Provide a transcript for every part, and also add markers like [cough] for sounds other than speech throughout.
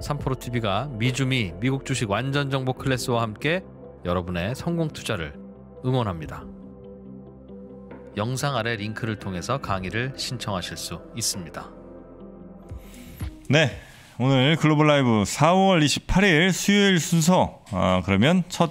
삼포로 TV가 미주미 미국 주식 완전 정보 클래스와 함께 여러분의 성공 투자를 응원합니다. 영상 아래 링크를 통해서 강의를 신청하실 수 있습니다. 네. 오늘 글로벌 라이브 4월 28일 수요일 순서 아, 그러면 첫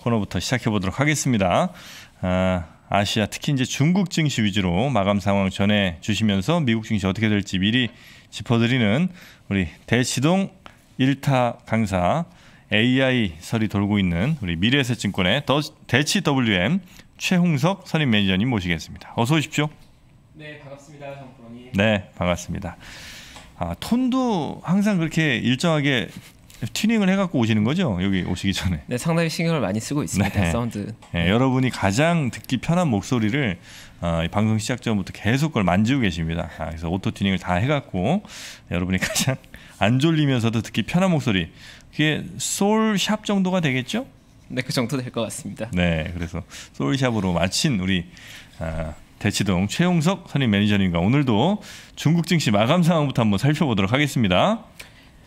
코너부터 시작해 보도록 하겠습니다. 아, 아시아 특히 이제 중국 증시 위주로 마감 상황 전해 주시면서 미국 증시 어떻게 될지 미리 짚어드리는 우리 대시동 1타 강사 AI 설이 돌고 있는 우리 미래세셋증권의 더, 대치 WM 최홍석 선임 매니저님 모시겠습니다. 어서 오십시오. 네 반갑습니다, 정프로네 반갑습니다. 아, 톤도 항상 그렇게 일정하게 튜닝을 해갖고 오시는 거죠? 여기 오시기 전에. 네, 상당히 신경을 많이 쓰고 있습니다. 네. 사운드. 네, 네. 여러분이 가장 듣기 편한 목소리를 어, 방송 시작 전부터 계속 그걸 만지고 계십니다. 아, 그래서 오토 튜닝을 다 해갖고 여러분이 가장 안 졸리면서도 듣기 편한 목소리. 그게 솔샵 정도가 되겠죠? 네, 그 정도 될 것 같습니다. 네, 그래서 솔샵으로 마친 우리 아, 대치동 최용석 선임 매니저님과 오늘도 중국 증시 마감 상황부터 한번 살펴보도록 하겠습니다.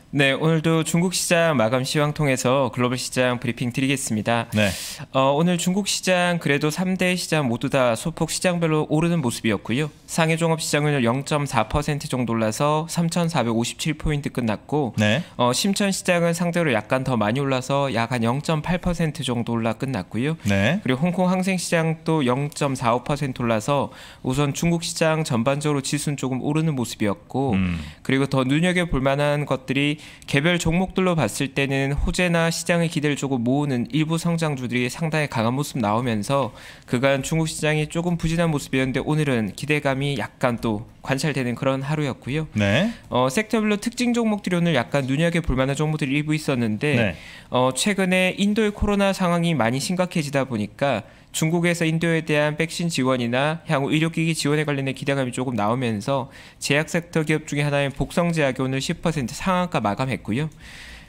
네, 오늘도 중국 시장 마감 시황 통해서 글로벌 시장 브리핑 드리겠습니다. 네. 어, 오늘 중국 시장 그래도 3대 시장 모두 다 소폭 시장별로 오르는 모습이었고요. 상해 종합 시장은 0.4% 정도 올라서 3,457포인트 끝났고 네. 어, 심천 시장은 상대로 약간 더 많이 올라서 약한0.8% 정도 올라 끝났고요. 네. 그리고 홍콩 항생 시장도 0.45% 올라서 우선 중국 시장 전반적으로 지수는 조금 오르는 모습이었고 음. 그리고 더 눈여겨 볼 만한 것들이 개별 종목들로 봤을 때는 호재나 시장의 기대를 조금 모으는 일부 성장주들이 상당히 강한 모습 나오면서 그간 중국 시장이 조금 부진한 모습이었는데 오늘은 기대감이 약간 또 관찰되는 그런 하루였고요. 네. 어, 섹터별로 특징 종목들이 오늘 약간 눈여겨볼 만한 종목들이 일부 있었는데 네. 어, 최근에 인도의 코로나 상황이 많이 심각해지다 보니까 중국에서 인도에 대한 백신 지원이나 향후 의료기기 지원에 관련된 기대감이 조금 나오면서 제약 섹터 기업 중에 하나인 복성제약이 오늘 10% 상한가 마감했고요.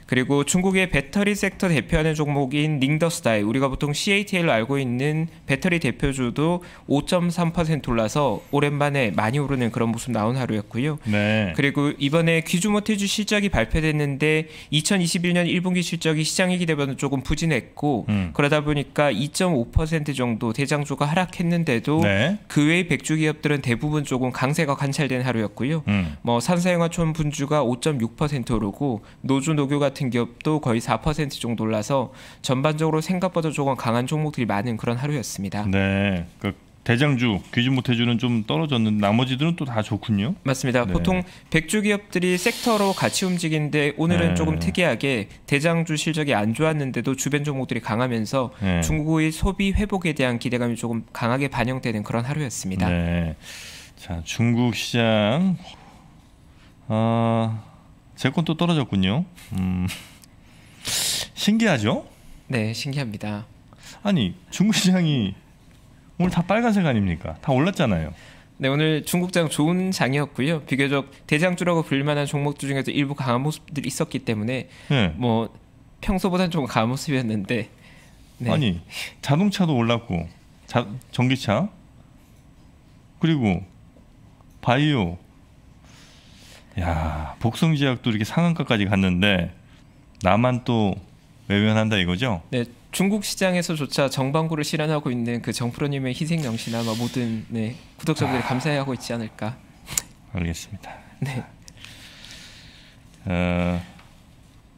그리고 중국의 배터리 섹터 대표하는 종목인 링더스타일 우리가 보통 CATL로 알고 있는 배터리 대표주도 5.3% 올라서 오랜만에 많이 오르는 그런 모습 나온 하루였고요. 네. 그리고 이번에 귀주모태주 실적이 발표됐는데 2021년 1분기 실적이 시장 이기되면 조금 부진했고 음. 그러다 보니까 2.5% 정도 대장주가 하락했는데도 네. 그 외의 백주 기업들은 대부분 조금 강세가 관찰된 하루였고요. 음. 뭐 산사영화촌 분주가 5.6% 오르고 노조 노교 같은 같은 기업도 거의 4% 정도 올라서 전반적으로 생각보다 조금 강한 종목들이 많은 그런 하루였습니다. 네. 그 대장주, 귀주모태주는 좀 떨어졌는데 나머지들은 또 다 좋군요. 맞습니다. 네. 보통 백주 기업들이 섹터로 같이 움직이는데 오늘은 네. 조금 특이하게 대장주 실적이 안 좋았는데도 주변 종목들이 강하면서 네. 중국의 소비 회복에 대한 기대감이 조금 강하게 반영되는 그런 하루였습니다. 네. 자, 중국 시장 어, 제건또 떨어졌군요. 음, 신기하죠? 네, 신기합니다. 아니 중국 시장이 오늘 다 빨간색 아닙니까? 다 올랐잖아요. 네, 오늘 중국장 좋은 장이었고요. 비교적 대장주라고 불만한 종목들 중에서 일부 강한 모습들이 있었기 때문에 네. 뭐평소보다좀 강한 모습이었는데 네. 아니 자동차도 올랐고 자, 전기차 그리고 바이오 야복성지학도 이렇게 상한가까지 갔는데 나만 또 외면한다 이거죠? 네, 중국 시장에서조차 정방구를 실현하고 있는 그 정프로님의 희생 정신 아마 모든 네, 구독자분들이 아... 감사해하고 있지 않을까. 알겠습니다. 네. 어,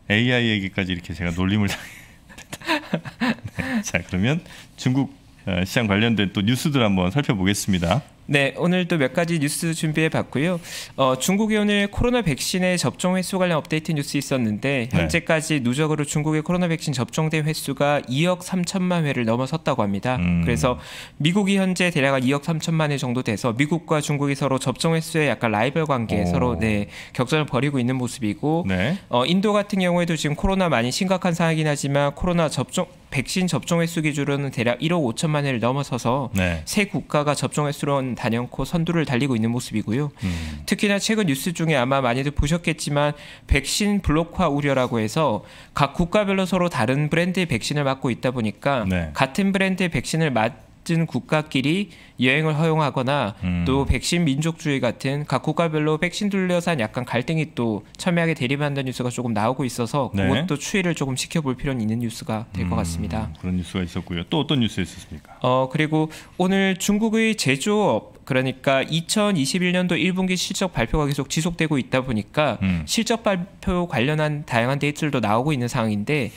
AI 얘기까지 이렇게 제가 놀림을 [laughs] 당했다. 네, 자 그러면 중국 어, 시장 관련된 또 뉴스들 한번 살펴보겠습니다. 네, 오늘도 몇 가지 뉴스 준비해 봤고요. 어, 중국이 오늘 코로나 백신의 접종 횟수 관련 업데이트 뉴스 있었는데 네. 현재까지 누적으로 중국의 코로나 백신 접종된 횟수가 2억 3천만 회를 넘어섰다고 합니다. 음. 그래서 미국이 현재 대략 2억 3천만 회 정도 돼서 미국과 중국이 서로 접종 횟수에 약간 라이벌 관계 오. 서로 네, 격전을 벌이고 있는 모습이고 네. 어, 인도 같은 경우에도 지금 코로나 많이 심각한 상황이긴 하지만 코로나 접종 백신 접종 횟수 기준으로는 대략 1억 5천만 회를 넘어서서 네. 세 국가가 접종 횟수로는 단연코 선두를 달리고 있는 모습이고요. 음. 특히나 최근 뉴스 중에 아마 많이들 보셨겠지만 백신 블록화 우려라고 해서 각 국가별로 서로 다른 브랜드의 백신을 맞고 있다 보니까 네. 같은 브랜드의 백신을 맞 같은 국가끼리 여행을 허용하거나 음. 또 백신 민족주의 같은 각 국가별로 백신 둘러싼 약간 갈등이 또 첨예하게 대립한다는 뉴스가 조금 나오고 있어서 네. 그것도 추이를 조금 지켜볼 필요는 있는 뉴스가 될것 음. 같습니다. 그런 뉴스가 있었고요. 또 어떤 뉴스 있었습니까? 어 그리고 오늘 중국의 제조업 그러니까 2021년도 1분기 실적 발표가 계속 지속되고 있다 보니까 음. 실적 발표 관련한 다양한 데이터도 나오고 있는 상황인데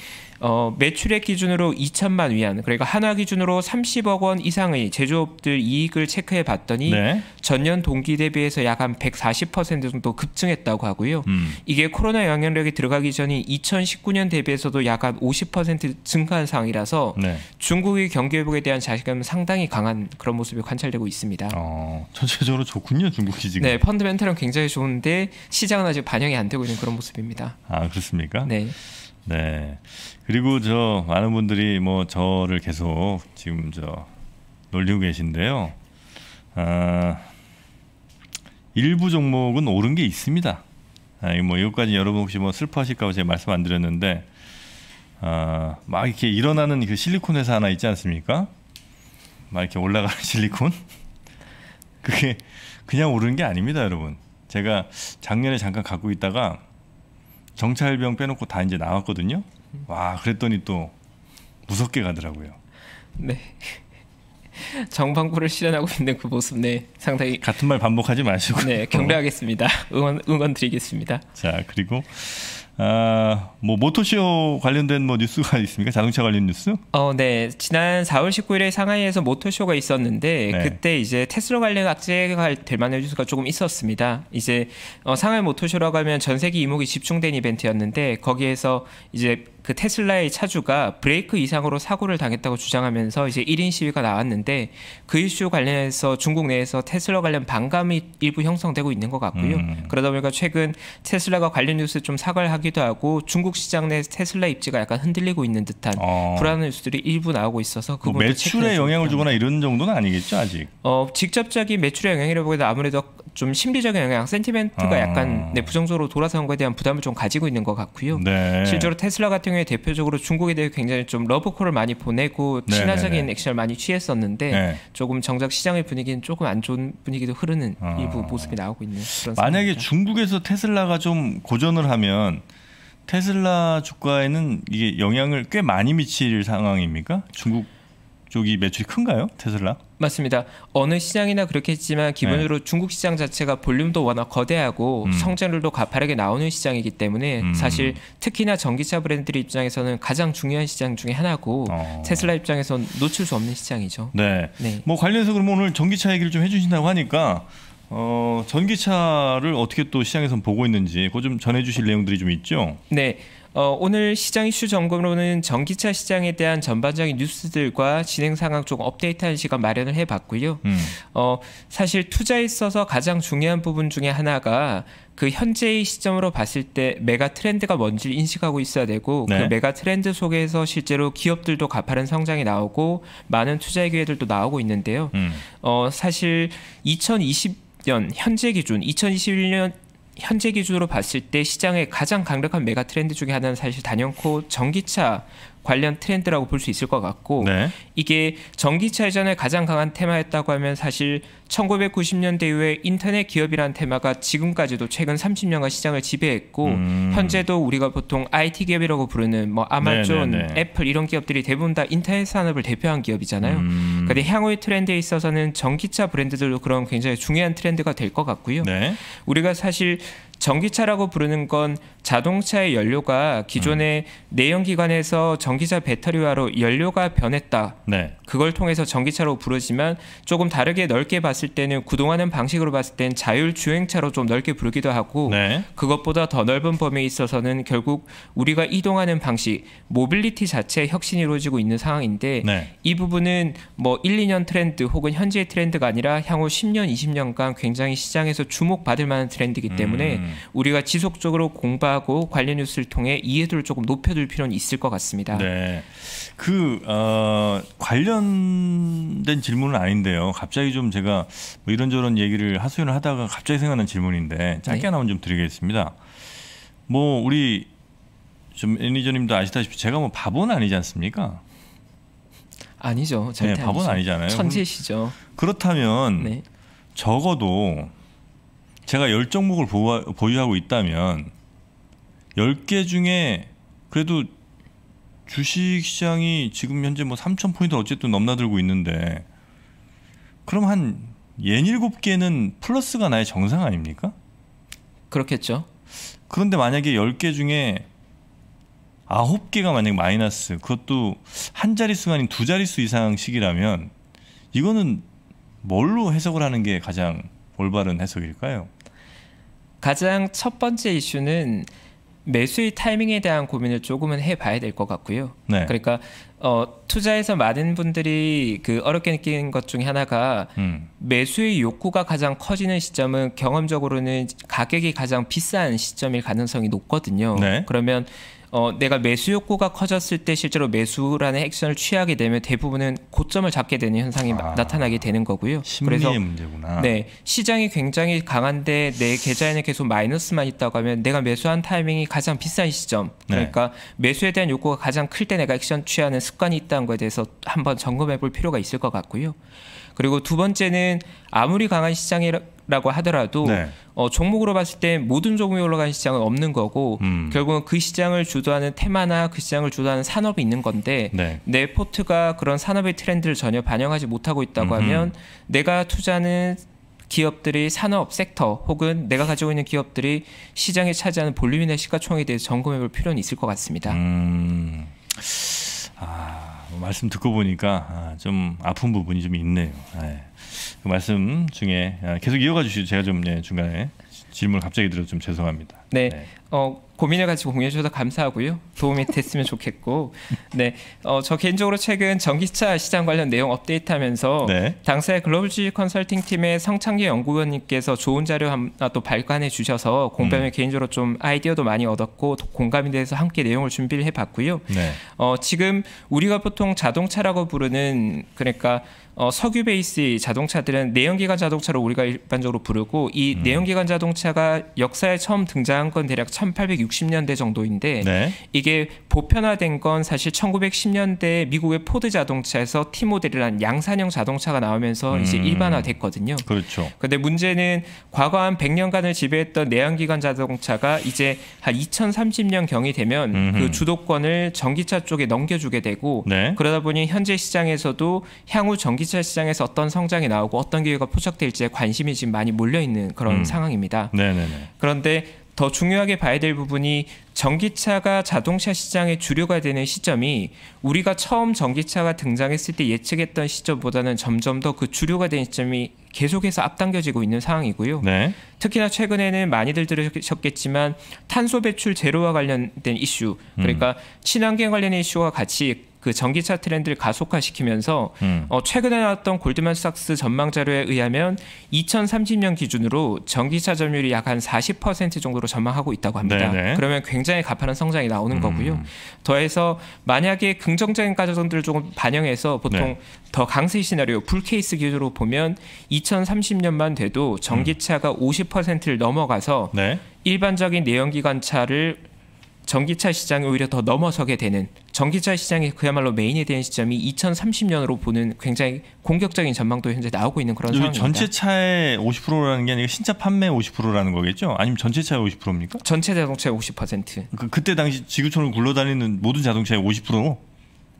어, 매출액 기준으로 2천만 위안 그러니까 한화 기준으로 30억 원 이상의 제조업들 이익을 체크해 봤더니 네. 전년 동기 대비해서 약한140% 정도 급증했다고 하고요. 음. 이게 코로나 영향력이 들어가기 전인 2019년 대비해서도 약한50% 증가한 상황이라서 네. 중국의 경기 회복에 대한 자신감은 상당히 강한 그런 모습이 관찰되고 있습니다. 어, 전체적으로 좋군요, 중국이 지금. 네, 펀드멘탈은 굉장히 좋은데 시장은 아직 반영이 안 되고 있는 그런 모습입니다. 아, 그렇습니까? 네. 네. 그리고 저 많은 분들이 뭐 저를 계속 지금 저 놀리고 계신데요. 아, 일부 종목은 오른 게 있습니다. 아, 뭐 이것까지 여러분 혹시 뭐 슬퍼하실까봐 제가 말씀 안 드렸는데 아, 막 이렇게 일어나는 그 실리콘 회사 하나 있지 않습니까? 막 이렇게 올라가는 [laughs] 실리콘? 그게 그냥 오르게 아닙니다, 여러분. 제가 작년에 잠깐 갖고 있다가 정찰병 빼놓고 다 이제 나왔거든요. 와 그랬더니 또 무섭게 가더라고요. 네. 정방구를 실현하고 있는 그 모습 네 상당히 같은 말 반복하지 마시고 네 경례하겠습니다 응원 응원 드리겠습니다 자 그리고 아, 뭐 모토쇼 관련된 뭐 뉴스가 [laughs] 있습니까? 자동차 관련 뉴스? 어, 네. 지난 4월 19일에 상하이에서 모토쇼가 있었는데 네. 그때 이제 테슬라 관련 악재가 될 만한 뉴스가 조금 있었습니다. 이제 어, 상하이 모토쇼라고 하면 전 세계 이목이 집중된 이벤트였는데 거기에서 이제 그 테슬라의 차주가 브레이크 이상으로 사고를 당했다고 주장하면서 이제 1인 시위가 나왔는데 그 이슈 관련해서 중국 내에서 테슬라 관련 반감이 일부 형성되고 있는 것 같고요. 음. 그러다 보니까 최근 테슬라가 관련 뉴스 좀 사과를 하기도 하고 중국 시장 내 테슬라 입지가 약간 흔들리고 있는 듯한 어. 불안한 뉴스들이 일부 나오고 있어서 그뭐 매출에 영향을 주거나 이런 정도는 아니겠죠 아직? 어 직접적인 매출에 영향이라고보다 아무래도 좀 심리적인 영향, 센티멘트가 어. 약간 네, 부정적으로 돌아선 것에 대한 부담을 좀 가지고 있는 것 같고요. 네. 실제로 테슬라 같은 경우에 대표적으로 중국에 대해 굉장히 좀 러브콜을 많이 보내고 네, 친화적인 액션을 네, 네. 많이 취했었는데 네. 조금 정작 시장의 분위기는 조금 안 좋은 분위기도 흐르는 아. 일부 모습이 나오고 있는 그런 만약에 상황입니다. 중국에서 테슬라가 좀 고전을 하면 테슬라 주가에는 이게 영향을 꽤 많이 미칠 상황입니까? 중국 쪽이 매출이 큰가요? 테슬라? 맞습니다. 어느 시장이나 그렇겠지만 기본으로 네. 중국 시장 자체가 볼륨도 워낙 거대하고 음. 성장률도 가파르게 나오는 시장이기 때문에 음. 사실 특히나 전기차 브랜드들 입장에서는 가장 중요한 시장 중의 하나고 어. 테슬라 입장에선 놓칠 수 없는 시장이죠. 네. 네. 뭐 관련해서 그러면 오늘 전기차 얘기를 좀 해주신다고 하니까 어, 전기차를 어떻게 또 시장에선 보고 있는지 그거 좀 전해주실 내용들이 좀 있죠. 네. 어, 오늘 시장 이슈 점검으로는 전기차 시장에 대한 전반적인 뉴스들과 진행 상황 쪽 업데이트할 시간 마련을 해봤고요. 음. 어, 사실 투자에 있어서 가장 중요한 부분 중에 하나가 그 현재의 시점으로 봤을 때 메가 트렌드가 뭔지를 인식하고 있어야 되고 그 네. 그 메가 트렌드 속에서 실제로 기업들도 가파른 성장이 나오고 많은 투자 기회들도 나오고 있는데요. 음. 어, 사실 2020년 현재 기준 2021년 현재 기준으로 봤을 때 시장의 가장 강력한 메가 트렌드 중에 하나는 사실 단연코 전기차 관련 트렌드라고 볼 수 있을 것 같고 네. 이게 전기차 이전에 가장 강한 테마였다고 하면 사실 1990년대 이후에 인터넷 기업이란 테마가 지금까지도 최근 30년간 시장을 지배했고 음. 현재도 우리가 보통 IT 기업이라고 부르는 뭐 아마존, 네네네. 네, 네. 애플 이런 기업들이 대부분 다 인터넷 산업을 대표한 기업이잖아요. 음. 그데 향후의 트렌드에 있어서는 전기차 브랜드들도 그런 굉장히 중요한 트렌드가 될 것 같고요. 네. 우리가 사실 전기차라고 부르는 건 자동차의 연료가 기존의 음. 내연기관에서 전기차 배터리화로 연료가 변했다. 네. 그걸 통해서 전기차로 부르지만 조금 다르게 넓게 봤을 때는 구동하는 방식으로 봤을 땐 자율주행차로 좀 넓게 부르기도 하고 네. 그것보다 더 넓은 범위에 있어서는 결국 우리가 이동하는 방식, 모빌리티 자체의 혁신이 이루어지고 있는 상황인데 네. 이 부분은 뭐 1, 2년 트렌드 혹은 현재의 트렌드가 아니라 향후 10년, 20년간 굉장히 시장에서 주목받을 만한 트렌드이기 때문에 음. 우리가 지속적으로 공부하고 관련 뉴스를 통해 이해도를 조금 높여둘 필요는 있을 것 같습니다. 네, 그 어, 관련된 질문은 아닌데요. 갑자기 좀 제가 뭐 이런저런 얘기를 하소연을 하다가 갑자기 생각난 질문인데 짧게 네. 하나만 좀 드리겠습니다. 뭐 우리 좀 애니저님도 아시다시피 제가 뭐 바보는 아니지 않습니까? 아니죠. 절대 네, 바보는 아니죠. 아니잖아요 천재시죠. 그렇다면 네. 적어도 제가 열 종목을 보유하고 있다면 열 개 중에 그래도 주식시장이 지금 현재 뭐삼천 포인트 어쨌든 넘나들고 있는데 그럼 한 예닐곱 개는 플러스가 나의 정상 아닙니까? 그렇겠죠. 그런데 만약에 열 개 중에 아홉 개가 만약 마이너스 그것도 한 자릿수가 아닌 두 자릿수 이상씩이라면 이거는 뭘로 해석을 하는 게 가장 올바른 해석일까요? 가장 첫 번째 이슈는 매수의 타이밍에 대한 고민을 조금은 해봐야 될 것 같고요. 네. 그러니까 어, 투자에서 많은 분들이 그 어렵게 느끼것 중에 하나가 음. 매수의 욕구가 가장 커지는 시점은 경험적으로는 가격이 가장 비싼 시점일 가능성이 높거든요. 네. 그러면 어, 내가 매수 욕구가 커졌을 때 실제로 매수라는 액션을 취하게 되면 대부분은 고점을 잡게 되는 현상이 아, 나타나게 되는 거고요. 그래서 문제구나. 네, 시장이 굉장히 강한데 내 계좌에는 계속 마이너스만 있다고 하면 내가 매수한 타이밍이 가장 비싼 시점. 네. 그러니까 네. 매수에 대한 욕구가 가장 클 때 내가 액션 취하는 습관이 있다는 거에 대해서 한번 점검해 볼 필요가 있을 것 같고요. 그리고 두 번째는 아무리 강한 시장이 라고 하더라도 네. 어, 종목으로 봤을 때 모든 종목이 올라간 시장은 없는 거고 음. 결국은 그 시장을 주도하는 테마나 그 시장을 주도하는 산업이 있는 건데 네. 내 포트가 그런 산업의 트렌드를 전혀 반영하지 못하고 있다고 음흠. 하면 내가 투자는 기업들이 산업 섹터 혹은 내가 가지고 있는 기업들이 시장에 차지하는 볼륨이나 시가총액에 대해서 점검해 볼 필요는 있을 것 같습니다. 음. 아, 뭐 말씀 듣고 보니까 아, 좀 아픈 부분이 좀 있네요. 네. 그 말씀 중에 아, 계속 이어가 주시죠. 제가 좀 예, 중간에 질문을 갑자기 드려 좀 죄송합니다. 네. 네. 어 고민을 가지고 공유해 주셔서 감사하고요. 도움이 됐으면 좋겠고. 네. 어, 저 개인적으로 최근 전기차 시장 관련 내용 업데이트하면서 네. 당사의 글로벌 지식 컨설팅 팀의 성창기 연구원님께서 좋은 자료 하나 아, 또 발간해 주셔서 공부에 음. 개인적으로 좀 아이디어도 많이 얻었고 공감이 돼서 함께 내용을 준비를 해 봤고요. 네. 어, 지금 우리가 보통 자동차라고 부르는 그러니까 어, 석유 베이스 자동차들은 내연기관 자동차로 우리가 일반적으로 부르고 이 음. 내연기관 자동차가 역사에 처음 등장한 건 대략 1860 1 6 0년대 정도인데 네. 이게 보편화된 건 사실 1910년대 미국의 포드 자동차에서 T 모델이라는 양산형 자동차가 나오면서 음. 이제 일반화됐거든요. 그렇죠. 근데 문제는 과거 한 100년간을 지배했던 내연기관 자동차가 이제 한 2030년 경이 되면 음흠. 그 주도권을 전기차 쪽에 넘겨주게 되고 네. 그러다 보니 현재 시장에서도 향후 전기차 시장에서 어떤 성장이 나오고 어떤 기회가 포착될지에 관심이 지금 많이 몰려 있는 그런 음. 상황입니다. 네네네. 그런데 더 중요하게 봐야 될 부분이 전기차가 자동차 시장의 주류가 되는 시점이 우리가 처음 전기차가 등장했을 때 예측했던 시점보다는 점점 더 그 주류가 된 시점이 계속해서 앞당겨지고 있는 상황이고요. 네. 특히나 최근에는 많이들 들으셨겠지만 탄소 배출 제로와 관련된 이슈, 그러니까 친환경 관련 이슈와 같이 그 전기차 트렌드를 가속화시키면서 음. 어, 최근에 나왔던 골드만삭스 전망 자료에 의하면 2030년 기준으로 전기차 점유율이 약 한 40% 정도로 전망하고 있다고 합니다. 네네. 그러면 굉장히 가파른 성장이 나오는 음. 거고요. 더해서 만약에 긍정적인 가정들을 조금 반영해서 보통 네. 더 강세 시나리오 불 케이스 기준으로 보면 2030년만 돼도 전기차가 음. 50%를 넘어가서 네. 일반적인 내연기관차를 전기차 시장을 오히려 더 넘어서게 되는 전기차 시장이 그야말로 메인에 대한 시점이 2030년으로 보는 굉장히 공격적인 전망도 현재 나오고 있는 그런 상황입니다. 전체 차의 50%라는 게 아니라 신차 판매 50%라는 거겠죠? 아니면 전체 차의 50%입니까? 전체 자동차의 50%. 그, 그때 당시 지구촌을 굴러다니는 모든 자동차의 50%로?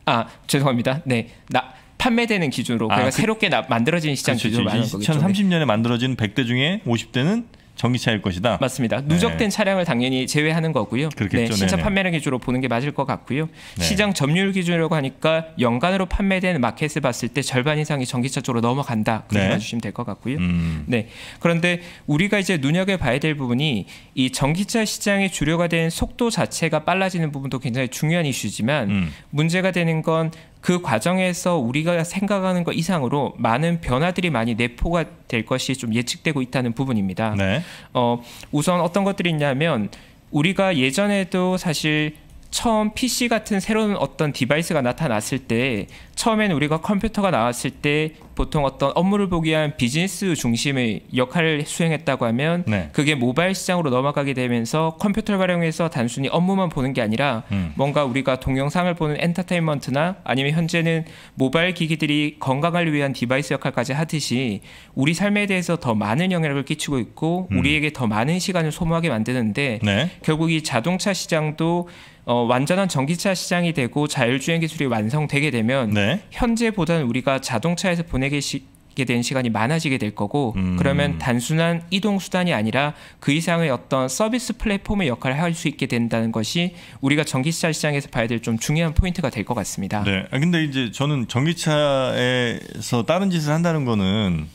아 죄송합니다. 네, 나, 판매되는 기준으로 아, 그러니까 그, 새롭게 나, 만들어진 시장 그렇죠, 기준으로 말하는 거죠 2030년에 만들어진 100대 중에 50대는 전기차일 것이다. 맞습니다. 누적된 네. 차량을 당연히 제외하는 거고요. 그렇겠죠. 네, 신차 판매량 기준으로 보는 게 맞을 것 같고요. 네. 시장 점유율 기준이라 하니까 연간으로 판매된 마켓을 봤을 때 절반 이상이 전기차 쪽으로 넘어간다. 그렇게 네. 봐주시면 될 것 같고요. 음. 네. 그런데 우리가 이제 눈여겨봐야 될 부분이 이 전기차 시장의 주류가 된 속도 자체가 빨라지는 부분도 굉장히 중요한 이슈지만 음. 문제가 되는 건그 과정에서 우리가 생각하는 것 이상으로 많은 변화들이 많이 내포가 될 것이 좀 예측되고 있다는 부분입니다. 네. 어, 우선 어떤 것들이 있냐면 우리가 예전에도 사실 처음 PC 같은 새로운 어떤 디바이스가 나타났을 때 처음엔 우리가 컴퓨터가 나왔을 때 보통 어떤 업무를 보기 위한 비즈니스 중심의 역할을 수행했다고 하면 네. 그게 모바일 시장으로 넘어가게 되면서 컴퓨터를 활용해서 단순히 업무만 보는 게 아니라 음. 뭔가 우리가 동영상을 보는 엔터테인먼트나 아니면 현재는 모바일 기기들이 건강을 위한 디바이스 역할까지 하듯이 우리 삶에 대해서 더 많은 영향을 끼치고 있고 음. 우리에게 더 많은 시간을 소모하게 만드는데 네. 결국 이 자동차 시장도 어, 완전한 전기차 시장이 되고 자율주행 기술이 완성되게 되면 네. 네. 현재보다는 우리가 자동차에서 보내게 시, 된 시간이 많아지게 될 거고 음. 그러면 단순한 이동 수단이 아니라 그 이상의 어떤 서비스 플랫폼의 역할을 할 수 있게 된다는 것이 우리가 전기차 시장에서 봐야 될 좀 중요한 포인트가 될 것 같습니다. 네. 아, 근데 이제 저는 전기차에서 다른 짓을 한다는 거는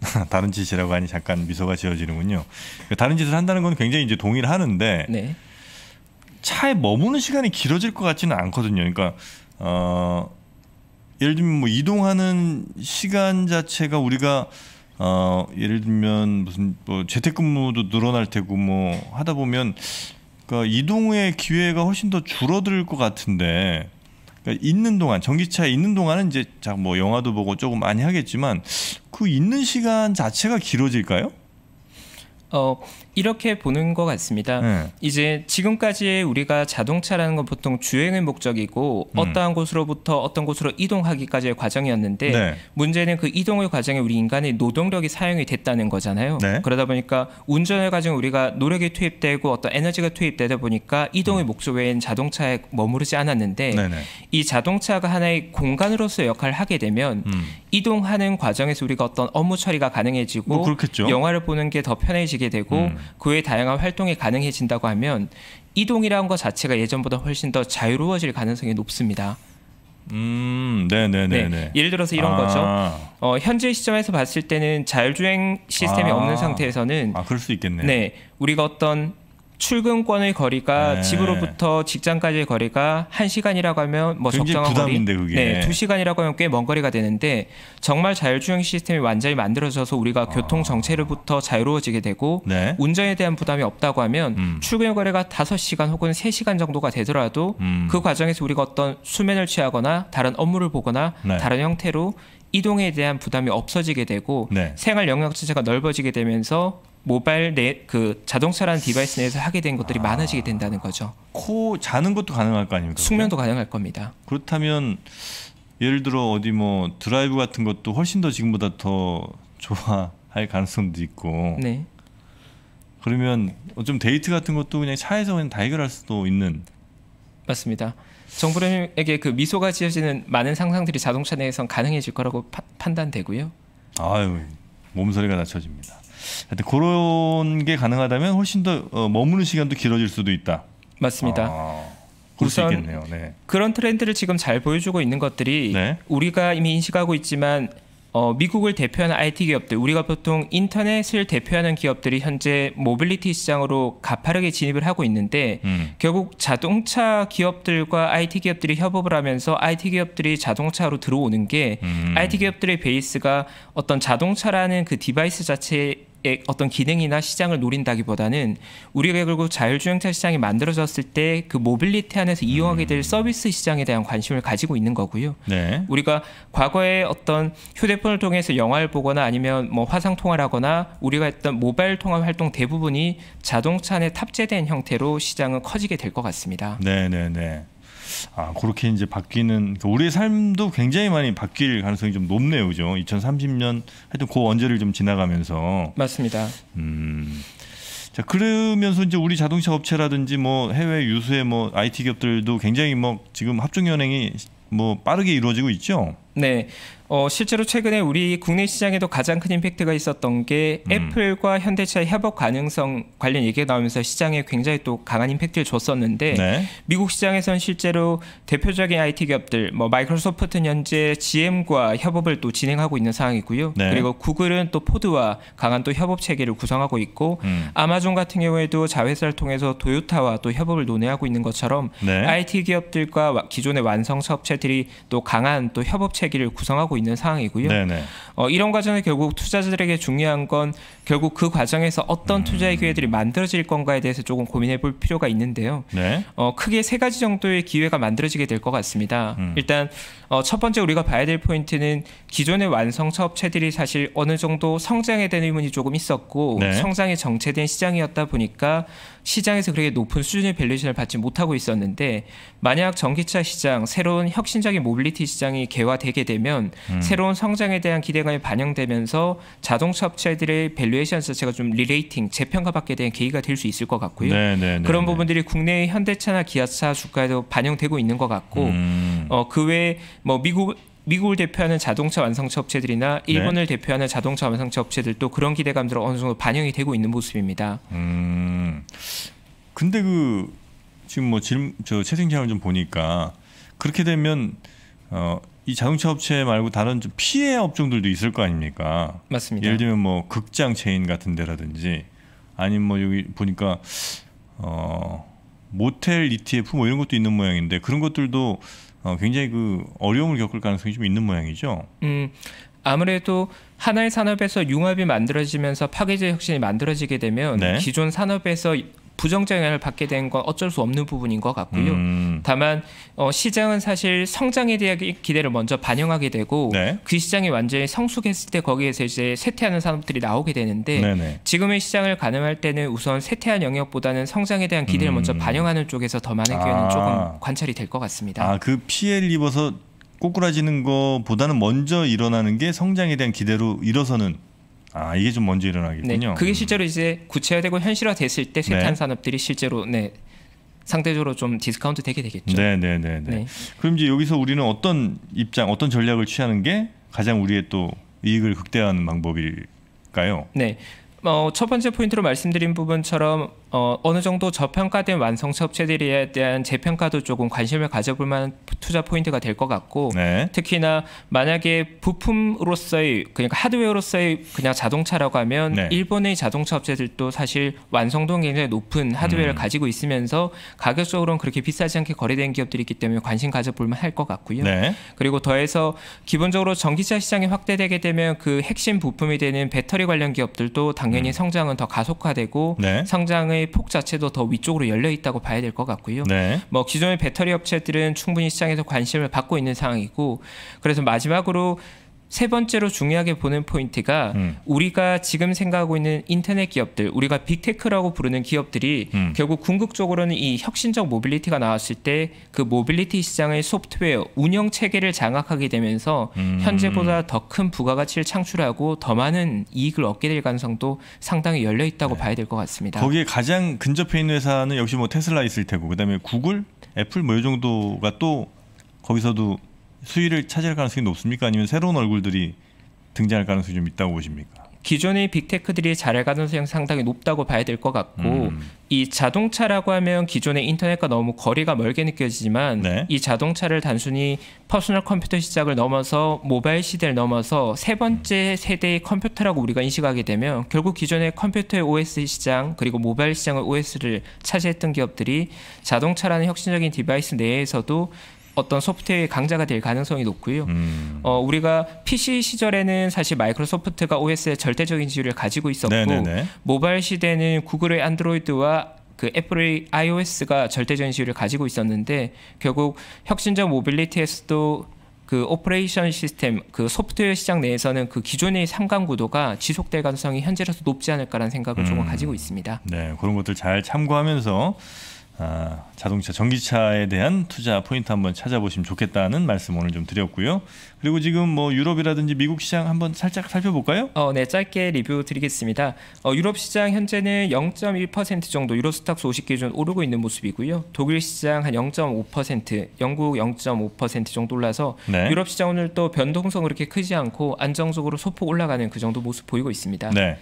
[laughs] 다른 짓이라고 하니 잠깐 미소가 지어지는군요. 그러니까 다른 짓을 한다는 건 굉장히 이제 동의를 하는데 네. 차에 머무는 시간이 길어질 것 같지는 않거든요. 그러니까 어 예를 들면 뭐 이동하는 시간 자체가 우리가 어 예를 들면 무슨 뭐 재택근무도 늘어날 테고 뭐 하다 보면 그니까 이동의 기회가 훨씬 더 줄어들 것 같은데 그러니까 있는 동안 전기차에 있는 동안은 이제 자 뭐 영화도 보고 조금 많이 하겠지만 그 있는 시간 자체가 길어질까요? 어 이렇게 보는 것 같습니다. 네. 이제 지금까지 우리가 자동차라는 건 보통 주행의 목적이고 음. 어떠한 곳으로부터 어떤 곳으로 이동하기까지의 과정이었는데 네. 문제는 그 이동의 과정에 우리 인간의 노동력이 사용이 됐다는 거잖아요. 네. 그러다 보니까 운전을 가진 우리가 노력이 투입되고 어떤 에너지가 투입되다 보니까 이동의 음. 목적 외엔 자동차에 머무르지 않았는데 이 자동차가 하나의 공간으로서 의 역할을 하게 되면 음. 이동하는 과정에서 우리가 어떤 업무 처리가 가능해지고 뭐 영화를 보는 게 더 편해지게 되고 음. 그외 다양한 활동이 가능해진다고 하면 이동이라는 것 자체가 예전보다 훨씬 더 자유로워질 가능성이 높습니다. 음, 네네네. 네, 네, 네, 네, 예를 들어서 이런 아. 거죠. 어, 현재 시점에서 봤을 때는 자율주행 시스템이 아. 없는 상태에서는 아, 그럴 수 있겠네. 네, 우리가 어떤 출근권의 거리가 네. 집으로부터 직장까지의 거리가 1시간이라고 하면 뭐 적당한 부담인데, 거리. 그게. 네, 2시간이라고 하면 꽤 먼 거리가 되는데 정말 자율주행 시스템이 완전히 만들어져서 우리가 아. 교통 정체로부터 자유로워지게 되고 네. 운전에 대한 부담이 없다고 하면 음. 출근 거리가 5시간 혹은 3시간 정도가 되더라도 음. 그 과정에서 우리가 어떤 수면을 취하거나 다른 업무를 보거나 네. 다른 형태로 이동에 대한 부담이 없어지게 되고 네. 생활 영역 자체가 넓어지게 되면서 모바일 내 그 자동차라는 디바이스 내에서 하게 된 것들이 아, 많아지게 된다는 거죠. 코 자는 것도 가능할 거 아닙니까? 숙면도 가능할 겁니다. 그렇다면 예를 들어 어디 뭐 드라이브 같은 것도 훨씬 더 지금보다 더 좋아할 가능성도 있고. 네. 그러면 좀 데이트 같은 것도 그냥 차에서 그냥 다 해결할 수도 있는. 맞습니다. 정부에게 그 미소가 지어지는 많은 상상들이 자동차 내에선 가능해질 거라고 파, 판단되고요. 아유 몸소리가 낮춰집니다. 하여튼 그런 게 가능하다면 훨씬 더 어, 머무는 시간도 길어질 수도 있다. 맞습니다. 아, 우선 네. 그런 트렌드를 지금 잘 보여주고 있는 것들이 네. 우리가 이미 인식하고 있지만 어, 미국을 대표하는 IT 기업들, 우리가 보통 인터넷을 대표하는 기업들이 현재 모빌리티 시장으로 가파르게 진입을 하고 있는데 음. 결국 자동차 기업들과 IT 기업들이 협업을 하면서 IT 기업들이 자동차로 들어오는 게 음. IT 기업들의 베이스가 어떤 자동차라는 그 디바이스 자체에 어떤 기능이나 시장을 노린다기보다는 우리가 결국 자율주행차 시장이 만들어졌을 때 그 모빌리티 안에서 이용하게 될 음. 서비스 시장에 대한 관심을 가지고 있는 거고요. 네. 우리가 과거에 어떤 휴대폰을 통해서 영화를 보거나 아니면 뭐 화상 통화를 하거나 우리가 했던 모바일 통화 활동 대부분이 자동차 안에 탑재된 형태로 시장은 커지게 될 것 같습니다. 네, 네, 네. 아, 그렇게 이제 바뀌는 그러니까 우리의 삶도 굉장히 많이 바뀔 가능성이 좀 높네요, 그죠? 2030년 하여튼 그언제를좀 지나가면서 맞습니다. 음. 자 그러면서 이제 우리 자동차 업체라든지 뭐 해외 유수의 뭐 IT 기업들도 굉장히 뭐 지금 합종연행이 뭐 빠르게 이루어지고 있죠. 네. 어, 실제로 최근에 우리 국내 시장에도 가장 큰 임팩트가 있었던 게 음. 애플과 현대차의 협업 가능성 관련 얘기가 나오면서 시장에 굉장히 또 강한 임팩트를 줬었는데 네. 미국 시장에선 실제로 대표적인 IT 기업들 뭐 마이크로소프트는 현재 GM과 협업을 또 진행하고 있는 상황이고요. 네. 그리고 구글은 또 포드와 강한 또 협업 체계를 구성하고 있고 음. 아마존 같은 경우에도 자회사를 통해서 도요타와 또 협업을 논의하고 있는 것처럼 네. IT 기업들과 기존의 완성차 업체들이 또 강한 또 협업 체계를 구성하고 있는 있는 상황이고요. 어, 이런 과정에 결국 투자자들에게 중요한 건 결국 그 과정에서 어떤 음. 투자의 기회들이 만들어질 건가에 대해서 조금 고민해 볼 필요가 있는데요. 네. 어, 크게 세 가지 정도의 기회가 만들어지게 될 것 같습니다. 음. 일단 어, 첫 번째 우리가 봐야 될 포인트는 기존의 완성차 업체들이 사실 어느 정도 성장에 대한 의문이 조금 있었고 네. 성장이 정체된 시장이었다 보니까 시장에서 그렇게 높은 수준의 밸류션을 받지 못하고 있었는데 만약 전기차 시장, 새로운 혁신적인 모빌리티 시장이 개화되게 되면 음. 새로운 성장에 대한 기대감이 반영되면서 자동차 업체들의 밸류에이션 자체가 좀 리레이팅 재평가받게 된 계기가 될 수 있을 것 같고요. 네네네 네, 네, 그런 네. 부분들이 국내 현대차나 기아차 주가에도 반영되고 있는 것 같고 음. 어, 그 외에 뭐 미국 미국을 대표하는 자동차 완성차 업체들이나 일본을 네. 대표하는 자동차 완성차 업체들도 그런 기대감들 어느 정도 반영이 되고 있는 모습입니다. 음. 근데 그 지금 뭐질저 채팅창을 좀 보니까 그렇게 되면 어이 자동차 업체 말고 다른 좀 피해 업종들도 있을 거 아닙니까? 맞습니다. 예를 들면 뭐 극장 체인 같은 데라든지 아니면 뭐 여기 보니까 어 모텔 ETF 뭐 이런 것도 있는 모양인데 그런 것들도 어 굉장히 그 어려움을 겪을 가능성이 좀 있는 모양이죠. 음. 아무래도 하나의 산업에서 융합이 만들어지면서 파괴제 혁신이 만들어지게 되면 네. 기존 산업에서 부정적 영향을 받게 된 건 어쩔 수 없는 부분인 것 같고요. 음. 다만 어, 시장은 사실 성장에 대한 기대를 먼저 반영하게 되고 네. 그 시장이 완전히 성숙했을 때 거기에서 이제 쇠퇴하는 산업들이 나오게 되는데 네네. 지금의 시장을 가늠할 때는 우선 쇠퇴한 영역보다는 성장에 대한 기대를 음. 먼저 반영하는 쪽에서 더 많은 기회는 아. 조금 관찰이 될 것 같습니다. 아, 그 피해를 입어서 꼬꾸라지는 것보다는 먼저 일어나는 게 성장에 대한 기대로 일어서는 아 이게 좀 먼저 일어나겠군요. 네, 그게 음. 실제로 이제 구체화되고 현실화됐을 때 쇠탄 네. 산업들이 실제로 네 상대적으로 좀 디스카운트 되게 되겠죠. 네네네. 네, 네, 네. 네. 그럼 이제 여기서 우리는 어떤 입장, 어떤 전략을 취하는 게 가장 우리의 또 이익을 극대화하는 방법일까요? 네. 어, 첫 번째 포인트로 말씀드린 부분처럼 어, 어느 정도 저평가된 완성차 업체들에 대한 재평가도 조금 관심을 가져볼 만한 투자 포인트가 될 것 같고 네. 특히나 만약에 부품으로서의 그러니까 하드웨어로서의 그냥 자동차라고 하면 네. 일본의 자동차 업체들도 사실 완성도는 굉장히 높은 하드웨어를 음. 가지고 있으면서 가격적으로는 그렇게 비싸지 않게 거래된 기업들이 있기 때문에 관심 가져볼 만할 것 같고요. 네. 그리고 더해서 기본적으로 전기차 시장이 확대되게 되면 그 핵심 부품이 되는 배터리 관련 기업들도 당연히 음. 성장은 더 가속화되고 네. 성장의 시장의 폭 자체도 더 위쪽으로 열려 있다고 봐야 될 것 같고요. 네. 뭐 기존의 배터리 업체들은 충분히 시장에서 관심을 받고 있는 상황이고 그래서 마지막으로 세 번째로 중요하게 보는 포인트가 음. 우리가 지금 생각하고 있는 인터넷 기업들, 우리가 빅테크라고 부르는 기업들이 음. 결국 궁극적으로는 이 혁신적 모빌리티가 나왔을 때 그 모빌리티 시장의 소프트웨어 운영 체계를 장악하게 되면서 음. 현재보다 더 큰 부가가치를 창출하고 더 많은 이익을 얻게 될 가능성도 상당히 열려 있다고 네. 봐야 될 것 같습니다. 거기에 가장 근접해 있는 회사는 역시 뭐 테슬라 있을 테고 그다음에 구글, 애플 뭐 이 정도가 또 거기서도 수위를 차지할 가능성이 높습니까? 아니면 새로운 얼굴들이 등장할 가능성이 좀 있다고 보십니까? 기존의 빅테크들이 잘할 가능성이 상당히 높다고 봐야 될 것 같고 음. 이 자동차라고 하면 기존의 인터넷과 너무 거리가 멀게 느껴지지만 네. 이 자동차를 단순히 퍼스널 컴퓨터 시작을 넘어서 모바일 시대를 넘어서 세 번째 음. 세대의 컴퓨터라고 우리가 인식하게 되면 결국 기존의 컴퓨터의 OS 시장 그리고 모바일 시장의 OS를 차지했던 기업들이 자동차라는 혁신적인 디바이스 내에서도 어떤 소프트웨어의 강자가 될 가능성이 높고요. 음. 어, 우리가 PC 시절에는 사실 마이크로소프트가 OS의 절대적인 지위를 가지고 있었고 네네네. 모바일 시대는 구글의 안드로이드와 그 애플의 iOS가 절대적인 지위를 가지고 있었는데 결국 혁신적 모빌리티에서도 그 오퍼레이션 시스템 그 소프트웨어 시장 내에서는 그 기존의 상강 구도가 지속될 가능성이 현재로서 높지 않을까라는 생각을 음. 조금 가지고 있습니다. 네, 그런 것들 잘 참고하면서 아, 자동차, 전기차에 대한 투자 포인트 한번 찾아보시면 좋겠다는 말씀 오늘 좀 드렸고요. 그리고 지금 뭐 유럽이라든지 미국 시장 한번 살짝 살펴볼까요? 어, 네, 짧게 리뷰 드리겠습니다. 어, 유럽 시장 현재는 0.1% 정도 유로스탁스 50 기준 오르고 있는 모습이고요. 독일 시장 한 0.5%, 영국 0.5% 정도 올라서 네. 유럽 시장 오늘 또 변동성 그렇게 크지 않고 안정적으로 소폭 올라가는 그 정도 모습 보이고 있습니다. 네.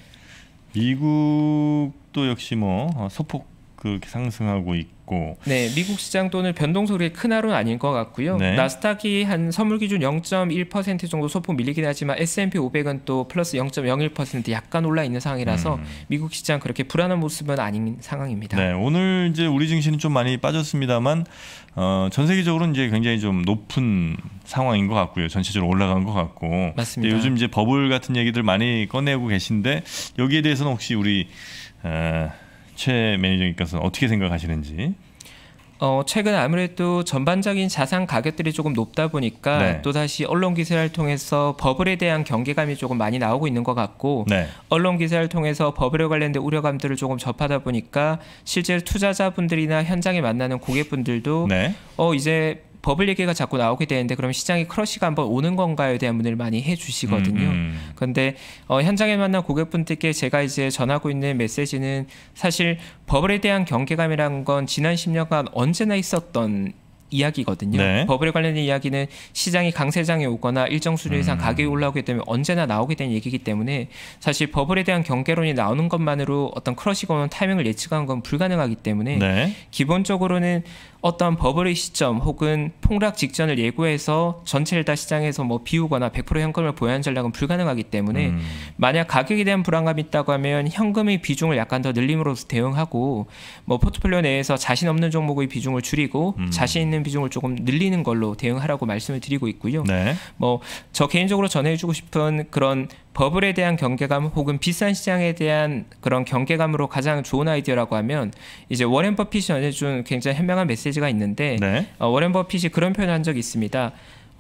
미국도 역시 뭐 어, 소폭 그렇게 상승하고 있고 네 미국 시장 또는 변동 소리의 큰 하루는 아닌 것 같고요 네. 나스닥이 한 선물 기준 0.1% 정도 소폭 밀리긴 하지만 S&P 500은 또 플러스 0.01% 약간 올라 있는 상황이라서 음. 미국 시장 그렇게 불안한 모습은 아닌 상황입니다 네 오늘 이제 우리 증시는 좀 많이 빠졌습니다만 어, 전 세계적으로 이제 굉장히 좀 높은 상황인 것 같고요. 전체적으로 올라간 것 같고. 맞습니다. 예, 요즘 이제 버블 같은 얘기들 많이 꺼내고 계신데 여기에 대해서는 혹시 우리 어, 반도체 매니저님께서 어떻게 생각하시는지? 어, 최근 아무래도 전반적인 자산 가격들이 조금 높다 보니까 네. 또다시 언론 기사를 통해서 버블에 대한 경계감이 조금 많이 나오고 있는 것 같고 네. 언론 기사를 통해서 버블에 관련된 우려감들을 조금 접하다 보니까 실제 투자자분들이나 현장에 만나는 고객분들도 네. 어, 이제 버블 얘기가 자꾸 나오게 되는데 그럼 시장에 크러쉬가 한번 오는 건가에 대한 문의를 많이 해주시거든요. 그런데 음, 음. 어, 현장에 만난 고객분들께 제가 이제 전하고 있는 메시지는 사실 버블에 대한 경계감이라는 건 지난 10년간 언제나 있었던 이야기거든요. 네. 버블에 관련된 이야기는 시장이 강세장에 오거나 일정 수준 이상 음. 가격이 올라오기 때문에 언제나 나오게 되는 얘기이기 때문에 사실 버블에 대한 경계론이 나오는 것만으로 어떤 크러시거나 타이밍을 예측하는 건 불가능하기 때문에 네. 기본적으로는 어떤 버블의 시점 혹은 폭락 직전을 예고해서 전체를 다 시장에서 뭐 비우거나 100% 현금을 보유한 전략은 불가능하기 때문에 음. 만약 가격에 대한 불안감이 있다고 하면 현금의 비중을 약간 더 늘림으로써 대응하고 뭐 포트폴리오 내에서 자신 없는 종목의 비중을 줄이고 음. 자신 있는 있는 비중을 조금 늘리는 걸로 대응하라고 말씀을 드리고 있고요. 네. 뭐저 개인적으로 전해주고 싶은 그런 버블에 대한 경계감 혹은 비싼 시장에 대한 그런 경계감으로 가장 좋은 아이디어라고 하면 이제 워렌 버핏이 전해준 굉장히 현명한 메시지가 있는데 네. 어, 워렌 버핏이 그런 표현한 적이 있습니다.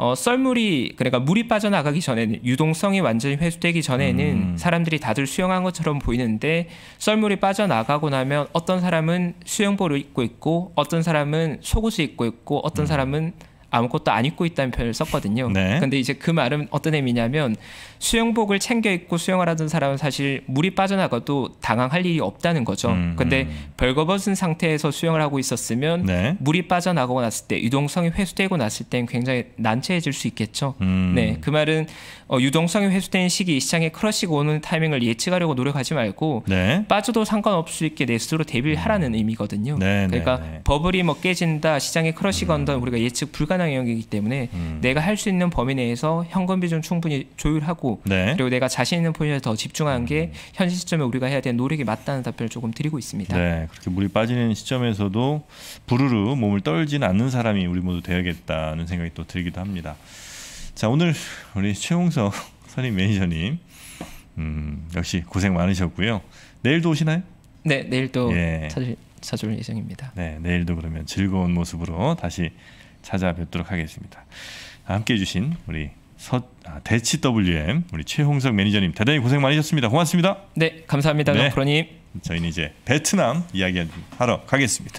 어, 썰물이 그러니까 물이 빠져나가기 전에는 유동성이 완전히 회수되기 전에는 음. 사람들이 다들 수영한 것처럼 보이는데 썰물이 빠져나가고 나면 어떤 사람은 수영복을 입고 있고 어떤 사람은 속옷을 입고 있고 어떤 음. 사람은 아무것도 안 입고 있다는 표현을 썼거든요. 네. 근데 이제 그 말은 어떤 의미냐면 수영복을 챙겨 입고 수영을 하던 사람은 사실 물이 빠져나가도 당황할 일이 없다는 거죠. 음, 근데 음. 벌거벗은 상태에서 수영을 하고 있었으면 네. 물이 빠져나가고 났을 때 유동성이 회수되고 났을 땐 굉장히 난처해질 수 있겠죠. 음. 네. 그 말은 어, 유동성이 회수된 시기 시장에 크러쉬가 오는 타이밍을 예측하려고 노력하지 말고 네. 빠져도 상관없을 수 있게 내 스스로 대비를 하라는 음. 의미거든요. 네, 네, 그러니까 네, 버블이 뭐 깨진다 시장에 크러쉬가 온다 음. 우리가 예측 불가능 한 영역이기 때문에 음. 내가 할 수 있는 범위 내에서 현금 비중 충분히 조율하고 네. 그리고 내가 자신 있는 포인트에더 집중한 게 음. 현실 시점에 우리가 해야 되는 노력이 맞다는 답변을 조금 드리고 있습니다. 네, 그렇게 물이 빠지는 시점에서도 부르르 몸을 떨지는 않는 사람이 우리 모두 되야겠다는 어 생각이 또 들기도 합니다. 자 오늘 우리 최홍석 선임 매니저님 음, 역시 고생 많으셨고요. 내일도 오시나요? 네, 내일도 예. 찾을, 찾아 예정입니다. 네, 내일도 그러면 즐거운 모습으로 다시 찾아뵙도록 하겠습니다. 함께해 주신 우리 서, 아, 대치 WM 우리 최홍석 매니저님 대단히 고생 많으셨습니다. 고맙습니다. 네, 감사합니다. 네, 프로님. 저희는 이제 베트남 이야기하러 가겠습니다.